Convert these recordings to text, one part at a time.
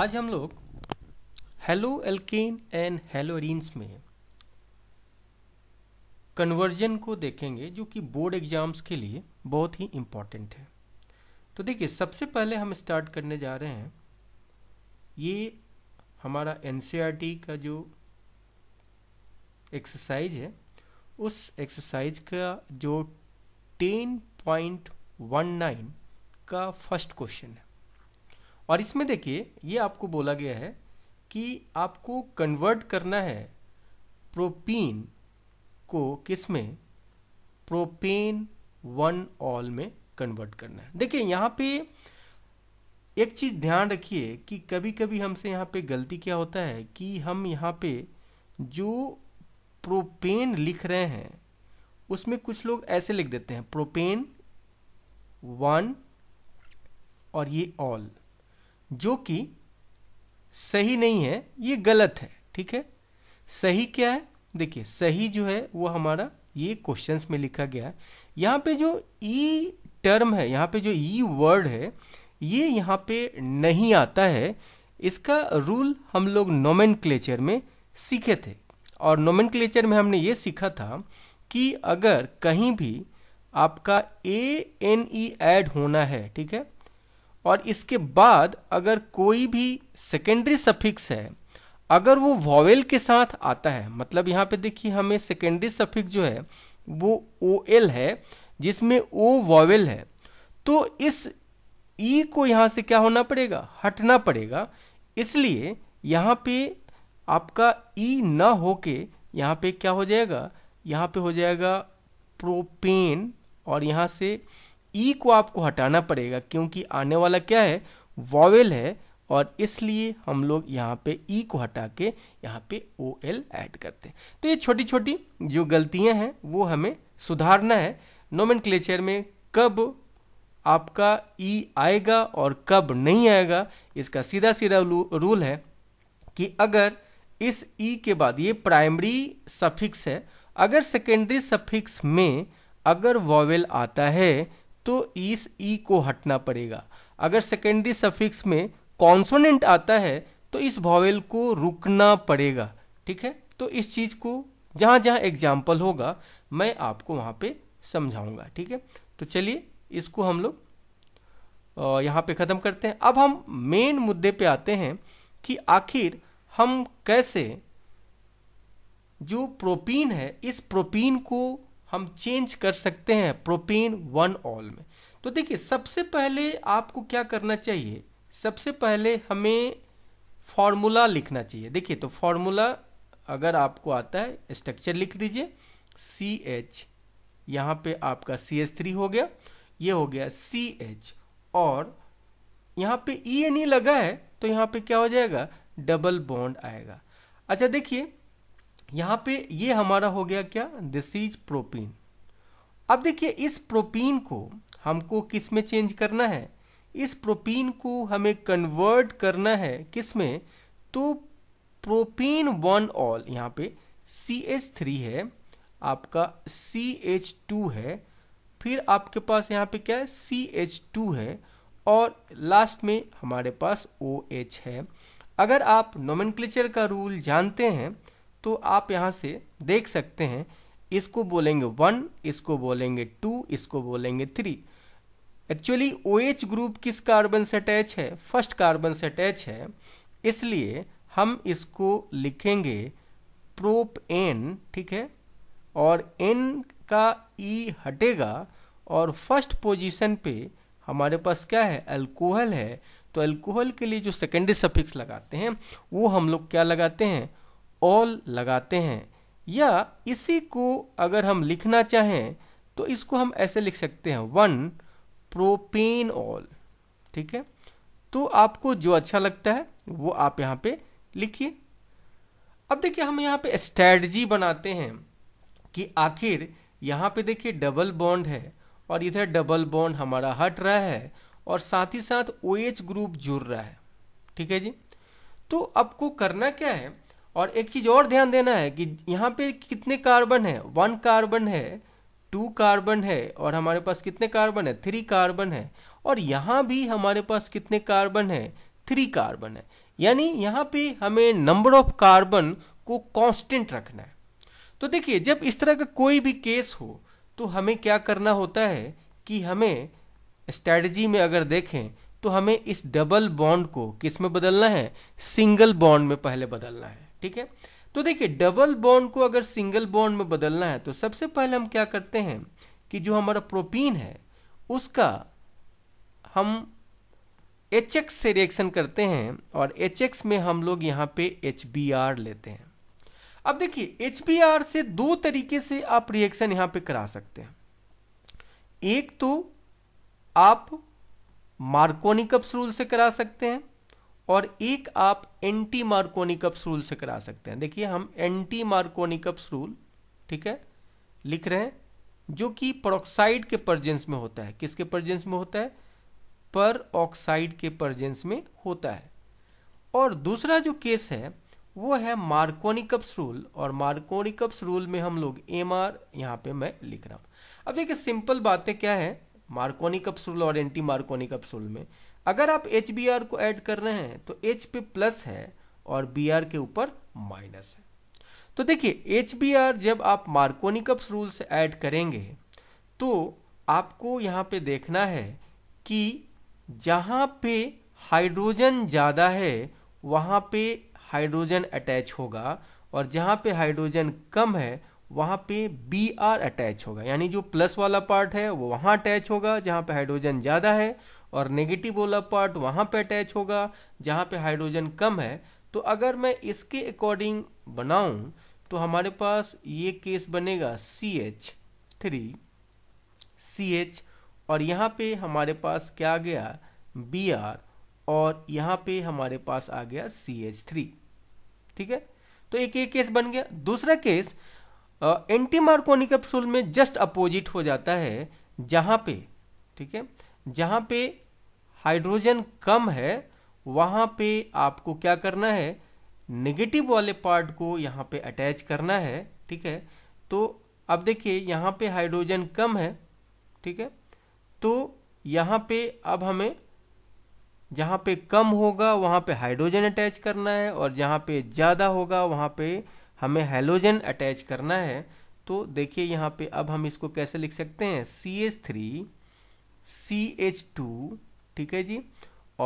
आज हम लोग हेलो एल्केन एंड हेलोरिन्स में कन्वर्जन को देखेंगे जो कि बोर्ड एग्जाम्स के लिए बहुत ही इम्पॉर्टेंट है तो देखिए सबसे पहले हम स्टार्ट करने जा रहे हैं ये हमारा एन e का जो एक्सरसाइज है उस एक्सरसाइज का जो 10.19 का फर्स्ट क्वेश्चन है और इसमें देखिए ये आपको बोला गया है कि आपको कन्वर्ट करना है प्रोपीन को किस में प्रोपेन वन ऑल में कन्वर्ट करना है देखिए यहाँ पे एक चीज़ ध्यान रखिए कि कभी कभी हमसे यहाँ पे गलती क्या होता है कि हम यहाँ पे जो प्रोपेन लिख रहे हैं उसमें कुछ लोग ऐसे लिख देते हैं प्रोपेन वन और ये ऑल जो कि सही नहीं है ये गलत है ठीक है सही क्या है देखिए सही जो है वो हमारा ये क्वेश्चंस में लिखा गया है यहाँ पे जो ई e टर्म है यहाँ पे जो ई e वर्ड है ये यहाँ पे नहीं आता है इसका रूल हम लोग नोमेन में सीखे थे और नोमेन में हमने ये सीखा था कि अगर कहीं भी आपका ए एन ई एड होना है ठीक है और इसके बाद अगर कोई भी सेकेंडरी सफिक्स है अगर वो वॉवेल के साथ आता है मतलब यहाँ पे देखिए हमें सेकेंडरी सफिक्स जो है वो ओ एल है जिसमें ओ वॉवेल है तो इस ई e को यहाँ से क्या होना पड़ेगा हटना पड़ेगा इसलिए यहाँ पे आपका ई e ना होके यहाँ पे क्या हो जाएगा यहाँ पे हो जाएगा प्रोपेन और यहाँ से ई e को आपको हटाना पड़ेगा क्योंकि आने वाला क्या है वॉवेल है और इसलिए हम लोग यहाँ पे ई e को हटा के यहाँ पे ओ एल ऐड करते हैं तो ये छोटी छोटी जो गलतियाँ हैं वो हमें सुधारना है नोमन में कब आपका ई e आएगा और कब नहीं आएगा इसका सीधा सीधा रूल है कि अगर इस ई के बाद ये प्राइमरी सफिक्स है अगर सेकेंडरी सफिक्स में अगर वॉवेल आता है तो इस ई e को हटना पड़ेगा अगर सेकेंडरी सफिक्स में कॉन्सोनेंट आता है तो इस वॉवेल को रुकना पड़ेगा ठीक है तो इस चीज़ को जहाँ जहाँ एग्जाम्पल होगा मैं आपको वहाँ पे समझाऊंगा ठीक है तो चलिए इसको हम लोग यहाँ पे ख़त्म करते हैं अब हम मेन मुद्दे पे आते हैं कि आखिर हम कैसे जो प्रोपीन है इस प्रोपीन को हम चेंज कर सकते हैं प्रोपेन वन ऑल में तो देखिए सबसे पहले आपको क्या करना चाहिए सबसे पहले हमें फॉर्मूला लिखना चाहिए देखिए तो फॉर्मूला अगर आपको आता है स्ट्रक्चर लिख दीजिए सी एच यहाँ पर आपका सी एच थ्री हो गया ये हो गया सी एच और यहाँ पे ई एन ई लगा है तो यहाँ पे क्या हो जाएगा डबल बॉन्ड आएगा अच्छा देखिए यहाँ पे ये हमारा हो गया क्या दिस इज प्रोपीन अब देखिए इस प्रोपीन को हमको किस में चेंज करना है इस प्रोपीन को हमें कन्वर्ट करना है किस में तो प्रोपीन वन ऑल यहाँ पे सी एच थ्री है आपका सी एच टू है फिर आपके पास यहाँ पे क्या है सी एच टू है और लास्ट में हमारे पास ओ OH एच है अगर आप नोमिनक्लेचर का रूल जानते हैं तो आप यहाँ से देख सकते हैं इसको बोलेंगे वन इसको बोलेंगे टू इसको बोलेंगे three actually O H group किस कार्बन से अटैच है फर्स्ट कार्बन से अटैच है इसलिए हम इसको लिखेंगे प्रोप एन ठीक है और एन का ई e हटेगा और फर्स्ट पोजीशन पे हमारे पास क्या है अल्कोहल है तो अल्कोहल के लिए जो सेकेंडरी सफिक्स लगाते हैं वो हम लोग क्या लगाते हैं ऑल लगाते हैं या इसी को अगर हम लिखना चाहें तो इसको हम ऐसे लिख सकते हैं वन प्रोपेन ऑल ठीक है तो आपको जो अच्छा लगता है वो आप यहाँ पे लिखिए अब देखिए हम यहाँ पे स्ट्रेटजी बनाते हैं कि आखिर यहाँ पे देखिए डबल बॉन्ड है और इधर डबल बॉन्ड हमारा हट रहा है और साथ ही साथ ओ OH ग्रुप जुड़ रहा है ठीक है जी तो आपको करना क्या है और एक चीज़ और ध्यान देना है कि यहाँ पे कितने कार्बन है वन कार्बन है टू कार्बन है और हमारे पास कितने कार्बन है थ्री कार्बन है और यहाँ भी हमारे पास कितने कार्बन है थ्री कार्बन है यानी यहाँ पे हमें नंबर ऑफ कार्बन को कांस्टेंट रखना है तो देखिए जब इस तरह का कोई भी केस हो तो हमें क्या करना होता है कि हमें स्ट्रेटजी में अगर देखें तो हमें इस डबल बॉन्ड को किस में बदलना है सिंगल बॉन्ड में पहले बदलना है ठीक है तो देखिए डबल बॉन्ड को अगर सिंगल बॉन्ड में बदलना है तो सबसे पहले हम क्या करते हैं कि जो हमारा प्रोटीन है उसका हम एच एक्स से रिएक्शन करते हैं और एच एक्स में हम लोग यहाँ पे एच बी आर लेते हैं अब देखिए एच बी आर से दो तरीके से आप रिएक्शन यहाँ पे करा सकते हैं एक तो आप मार्कोनिकप्स रूल से करा सकते हैं और एक आप एंटी मार्कोनिकप्स रूल से करा सकते हैं देखिए हम एंटी मार्कोनिकप्स रूल ठीक है लिख रहे हैं जो कि परोक्साइड के परजेंस में होता है किसके परजेंस में होता है पर ऑक्साइड के परजेंस में होता है और दूसरा जो केस है वो है मार्कोनिकप्स रूल और मार्कोनिकप्स रूल में हम लोग एम आर यहाँ पे मैं लिख रहा हूँ अब देखिए सिंपल बातें क्या है मार्कोनिकप्स रूल और एंटी मार्कोनिकप्स रूल में अगर आप एच बी आर को ऐड कर रहे हैं तो एच पे प्लस है और बी आर के ऊपर माइनस है तो देखिए एच बी आर जब आप मार्कोनिकप्स रूल से ऐड करेंगे तो आपको यहाँ पे देखना है कि जहाँ पे हाइड्रोजन ज़्यादा है वहाँ पे हाइड्रोजन अटैच होगा और जहाँ पे हाइड्रोजन कम है वहाँ पे बी आर अटैच होगा यानी जो प्लस वाला पार्ट है वो वहाँ अटैच होगा जहाँ पे हाइड्रोजन ज़्यादा है और नेगेटिव वाला पार्ट वहाँ पे अटैच होगा जहाँ पे हाइड्रोजन कम है तो अगर मैं इसके अकॉर्डिंग बनाऊँ तो हमारे पास ये केस बनेगा C H three C H और यहाँ पे हमारे पास क्या आ गया बी आर और यहाँ पे हमारे पास आ गया सी एच थ्री ठीक है तो एक ये केस बन गया दूसरा केस एंटी मार्कोनिक कैप्सूल में जस्ट अपोजिट हो जाता है जहाँ पे ठीक है जहाँ पे हाइड्रोजन कम है वहाँ पे आपको क्या करना है नेगेटिव वाले पार्ट को यहाँ पे अटैच करना है ठीक है तो अब देखिए यहाँ पे हाइड्रोजन कम है ठीक है तो यहाँ पे अब हमें जहाँ पे कम होगा वहाँ पे हाइड्रोजन अटैच करना है और जहाँ पे ज़्यादा होगा वहाँ पे हमें हेलोजन अटैच करना है तो देखिए यहाँ पे अब हम इसको कैसे लिख सकते हैं C S three C H two ठीक है जी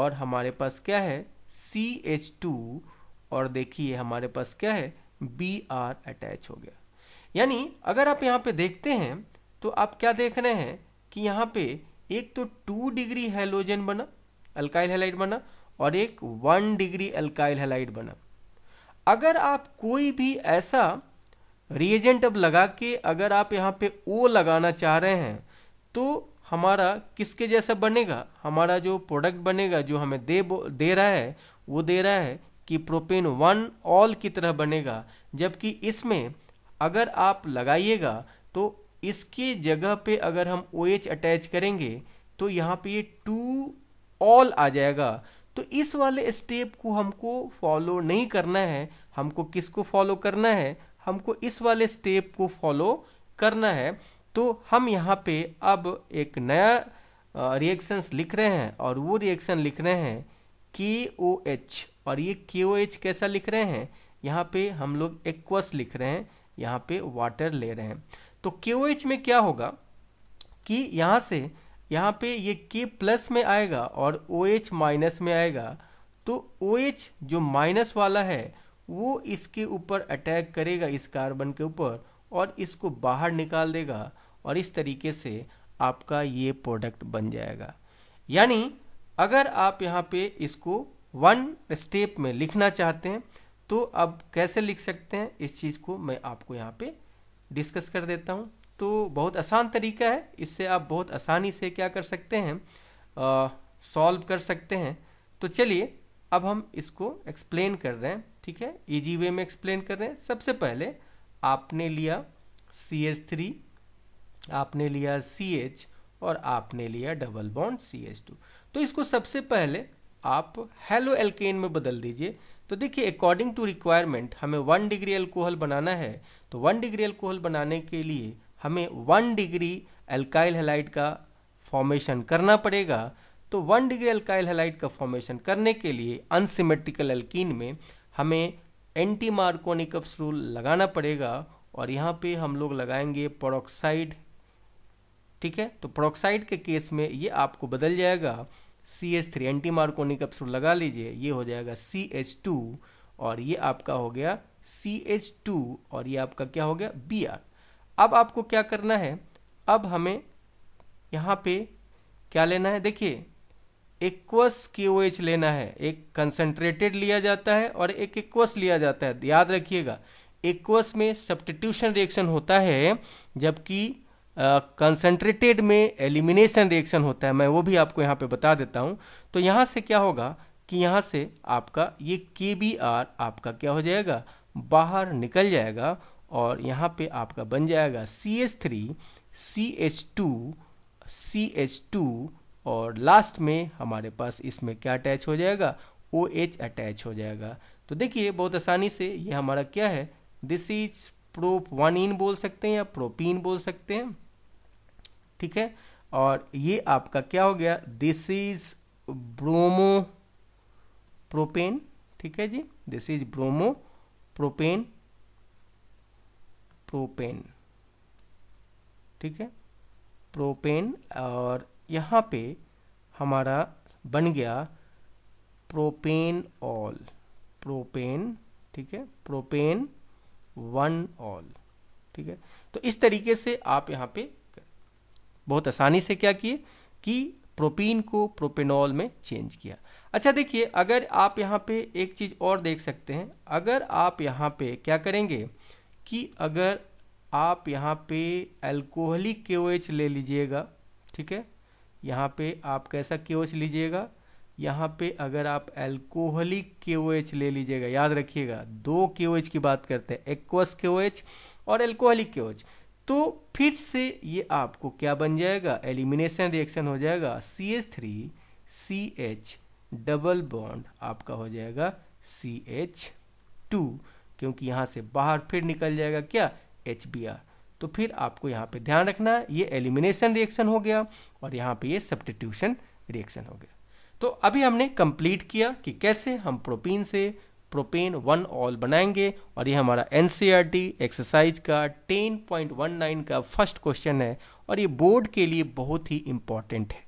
और हमारे पास क्या है सी एच टू और देखिए हमारे पास क्या है बी आर अटैच हो गया यानी अगर आप यहाँ पे देखते हैं तो आप क्या देख रहे हैं कि यहाँ पे एक तो टू डिग्री हेलोजन बना अल्काइल हेलाइट बना और एक वन डिग्री अल्काइल हेलाइट बना अगर आप कोई भी ऐसा रिएजेंट अब लगा के अगर आप यहाँ पे ओ लगाना चाह रहे हैं तो हमारा किसके जैसा बनेगा हमारा जो प्रोडक्ट बनेगा जो हमें दे दे रहा है वो दे रहा है कि प्रोपेन वन ऑल की तरह बनेगा जबकि इसमें अगर आप लगाइएगा तो इसके जगह पे अगर हम ओ OH अटैच करेंगे तो यहाँ पे ये टू ऑल आ जाएगा तो इस वाले स्टेप को हमको फॉलो नहीं करना है हमको किसको फॉलो करना है हमको इस वाले स्टेप को फॉलो करना है तो हम यहाँ पे अब एक नया रिएक्शंस लिख रहे हैं और वो रिएक्शन लिख रहे हैं के ओ एच और ये के ओ एच कैसा लिख रहे हैं यहाँ पे हम लोग एक्वस लिख रहे हैं यहाँ पे वाटर ले रहे हैं तो के ओ एच में क्या होगा कि यहाँ से यहाँ पे ये के प्लस में आएगा और ओ एच माइनस में आएगा तो ओ एच जो माइनस वाला है वो इसके ऊपर अटैक करेगा इस कार्बन के ऊपर और इसको बाहर निकाल देगा और इस तरीके से आपका ये प्रोडक्ट बन जाएगा यानी अगर आप यहाँ पे इसको वन स्टेप में लिखना चाहते हैं तो अब कैसे लिख सकते हैं इस चीज़ को मैं आपको यहाँ पे डिस्कस कर देता हूँ तो बहुत आसान तरीका है इससे आप बहुत आसानी से क्या कर सकते हैं सॉल्व कर सकते हैं तो चलिए अब हम इसको एक्सप्लेन कर रहे हैं ठीक है इजी वे में एक्सप्लेन कर रहे हैं सबसे पहले आपने लिया सी एस थ्री आपने लिया सी एच और आपने लिया double bond C H two तो इसको सबसे पहले आप हेलो एल्केन में बदल दीजिए तो देखिए अकॉर्डिंग टू रिक्वायरमेंट हमें वन डिग्री अल्कोहल बनाना है तो वन डिग्री अल्कोहल बनाने के लिए हमें वन डिग्री अल्काइल हेलाइट का फॉर्मेशन करना पड़ेगा तो वन डिग्री अल्काइल हेलाइट का फॉर्मेशन करने के लिए अनसिमेट्रिकल एल्कीन में हमें एंटी मार्कोनिकप्स रूल लगाना पड़ेगा और यहाँ पे हम लोग लगाएंगे पोरोक्साइड ठीक है तो प्रोक्साइड के केस में ये आपको बदल जाएगा C H three anti Markovnikov अपसूल लगा लीजिए ये हो जाएगा सी एच टू और ये आपका हो गया सी एच टू और ये आपका क्या हो गया बी आर अब आपको क्या करना है अब हमें यहाँ पे क्या लेना है देखिए एक्वस के ओ एच लेना है एक कंसनट्रेटेड लिया जाता है और एक एक्वस लिया जाता है याद रखिएगा एक्वस में सब्टिट्यूशन रिएक्शन होता है जबकि कंसनट्रेटेड में एलिमिनेशन रिएक्शन होता है मैं वो भी आपको यहाँ पे बता देता हूँ तो यहाँ से क्या होगा कि यहाँ से आपका ये के आपका क्या हो जाएगा बाहर निकल जाएगा और यहाँ पे आपका बन जाएगा C H three C H two C H two और लास्ट में हमारे पास इसमें क्या अटैच हो जाएगा ओ एच अटैच हो जाएगा तो देखिए बहुत आसानी से ये हमारा क्या है दिस इज प्रोप वन इन बोल सकते हैं या प्रोपीन बोल सकते हैं ठीक है और ये आपका क्या हो गया दिस इज ब्रोमो प्रोपेन ठीक है जी this is bromopropane propane ठीक है प्रोपेन और यहाँ पे हमारा बन गया प्रोपेन ऑल प्रोपेन ठीक है प्रोपेन वन ऑल ठीक है तो इस तरीके से आप यहाँ पे बहुत आसानी से क्या किए कि प्रोपीन को प्रोपेनॉल में चेंज किया अच्छा देखिए अगर आप यहाँ पे एक चीज़ और देख सकते हैं अगर आप यहाँ पे क्या करेंगे कि अगर आप यहाँ पे अल्कोहलिक के ले लीजिएगा ठीक है यहाँ पे आप कैसा के लीजिएगा यहाँ पे अगर आप एल्कोहलिक के ले लीजिएगा याद रखिएगा दो के की बात करते हैं एक्वस के और एल्कोहलिक के तो फिर से ये आपको क्या बन जाएगा एलिमिनेशन रिएक्शन हो जाएगा C H three C H double bond आपका हो जाएगा सी एच टू क्योंकि यहाँ से बाहर फिर निकल जाएगा क्या एच बी आर तो फिर आपको यहाँ पे ध्यान रखना ये एलिमिनेशन रिएक्शन हो गया और यहाँ पे ये सब्टिट्यूशन रिएक्शन हो गया तो अभी हमने कंप्लीट किया कि कैसे हम प्रोटीन से प्रोपेन वन ऑल बनाएंगे और ये हमारा एन एक्सरसाइज e का 10.19 का फर्स्ट क्वेश्चन है और ये बोर्ड के लिए बहुत ही इंपॉर्टेंट है